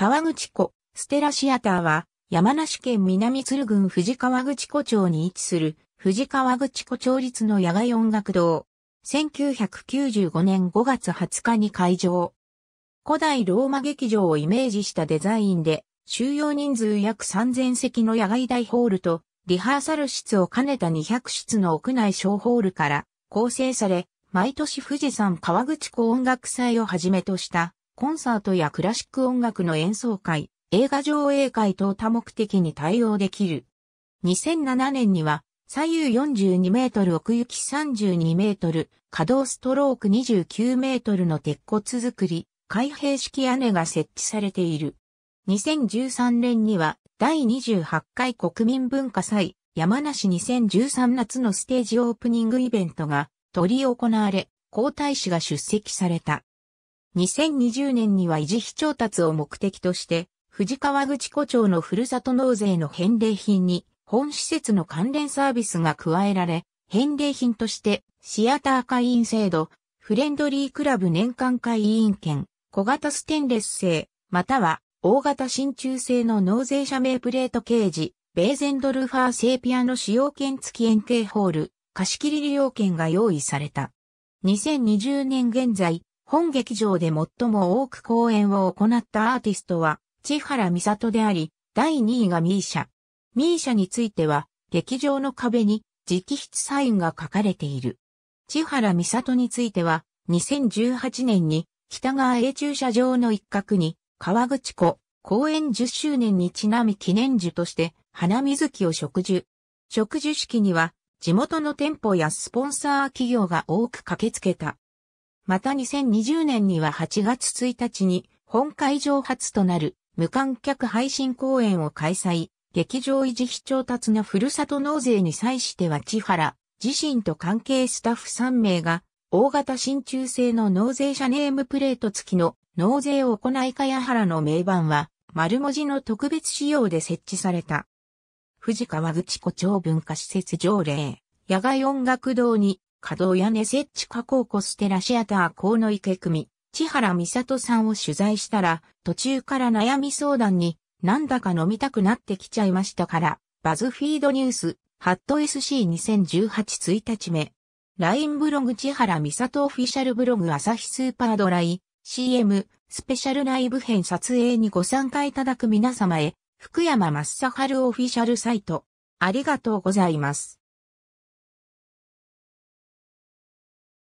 川口湖、ステラシアターは、山梨県南鶴郡富士川口湖町に位置する、富士川口湖町立の野外音楽堂。1995年5月20日に開場。古代ローマ劇場をイメージしたデザインで、収容人数約3000席の野外大ホールと、リハーサル室を兼ねた200室の屋内小ホールから構成され、毎年富士山川口湖音楽祭をはじめとしたコンサートやクラシック音楽の演奏会、映画上映会等多目的に対応できる。2007年には、左右42メートル奥行き32メートル、可動ストローク29メートルの鉄骨作り、開閉式屋根が設置されている。2013年には、第28回国民文化祭、山梨2013夏のステージオープニングイベントが、取り行われ、皇太子が出席された。2020年には維持費調達を目的として、藤川口湖町のふるさと納税の返礼品に、本施設の関連サービスが加えられ、返礼品として、シアター会員制度、フレンドリークラブ年間会員券、小型ステンレス製、または、大型真鍮製の納税者名プレート掲示、ベーゼンドルファー製ピアノ使用券付き円形ホール、貸切利用券が用意された。2020年現在、本劇場で最も多く公演を行ったアーティストは、千原美里であり、第2位がミーシャ。ミーシャについては、劇場の壁に直筆サインが書かれている。千原美里については、2018年に北川永駐車場の一角に、川口湖公演10周年にちなみ記念樹として、花水木を植樹。植樹式には、地元の店舗やスポンサー企業が多く駆けつけた。また2020年には8月1日に本会場初となる無観客配信公演を開催、劇場維持費調達のふるさと納税に際しては千原、自身と関係スタッフ3名が、大型新中製の納税者ネームプレート付きの納税を行い茅原の名盤は、丸文字の特別仕様で設置された。富士川口湖町文化施設条例、野外音楽堂に稼働屋根設置加工コステラシアター河野池組、千原美里さんを取材したら、途中から悩み相談に、なんだか飲みたくなってきちゃいましたから、バズフィードニュース、ハット SC2018 日目。LINE ブログ千原美里オフィシャルブログ朝日スーパードライ、CM、スペシャルライブ編撮影にご参加いただく皆様へ、福山ハルオフィシャルサイト、ありがとうございます。